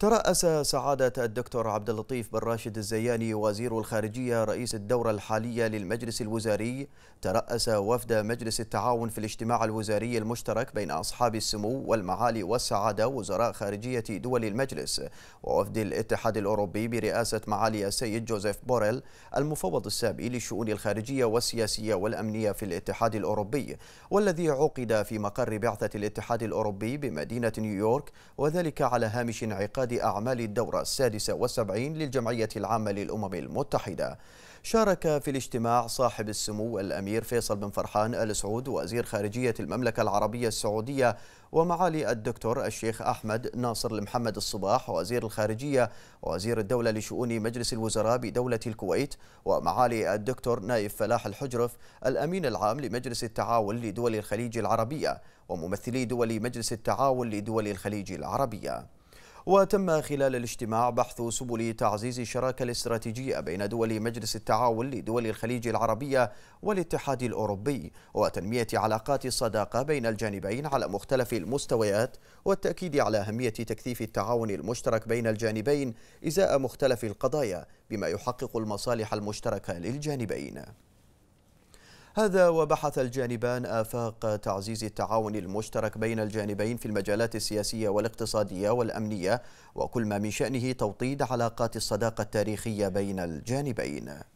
ترأس سعادة الدكتور عبد اللطيف بن راشد الزياني وزير الخارجية رئيس الدورة الحالية للمجلس الوزاري ترأس وفد مجلس التعاون في الاجتماع الوزاري المشترك بين أصحاب السمو والمعالي والسعادة وزراء خارجية دول المجلس ووفد الاتحاد الأوروبي برئاسة معالي السيد جوزيف بوريل المفوض السابق للشؤون الخارجية والسياسية والأمنية في الاتحاد الأوروبي والذي عقد في مقر بعثة الاتحاد الأوروبي بمدينة نيويورك وذلك على هامش انعقاد عقد أعمال الدورة السادسة والسبعين للجمعية العامة للأمم المتحدة شارك في الاجتماع صاحب السمو الأمير فيصل بن فرحان آل سعود وزير خارجية المملكة العربية السعودية ومعالي الدكتور الشيخ أحمد ناصر المحمد الصباح وزير الخارجية وزير الدولة لشؤون مجلس الوزراء بدولة الكويت ومعالي الدكتور نايف فلاح الحجرف الأمين العام لمجلس التعاون لدول الخليج العربية وممثلي دول مجلس التعاون لدول الخليج العربية وتم خلال الاجتماع بحث سبل تعزيز الشراكة الاستراتيجية بين دول مجلس التعاون لدول الخليج العربية والاتحاد الأوروبي وتنمية علاقات الصداقة بين الجانبين على مختلف المستويات والتأكيد على أهمية تكثيف التعاون المشترك بين الجانبين إزاء مختلف القضايا بما يحقق المصالح المشتركة للجانبين هذا وبحث الجانبان آفاق تعزيز التعاون المشترك بين الجانبين في المجالات السياسية والاقتصادية والأمنية وكل ما من شأنه توطيد علاقات الصداقة التاريخية بين الجانبين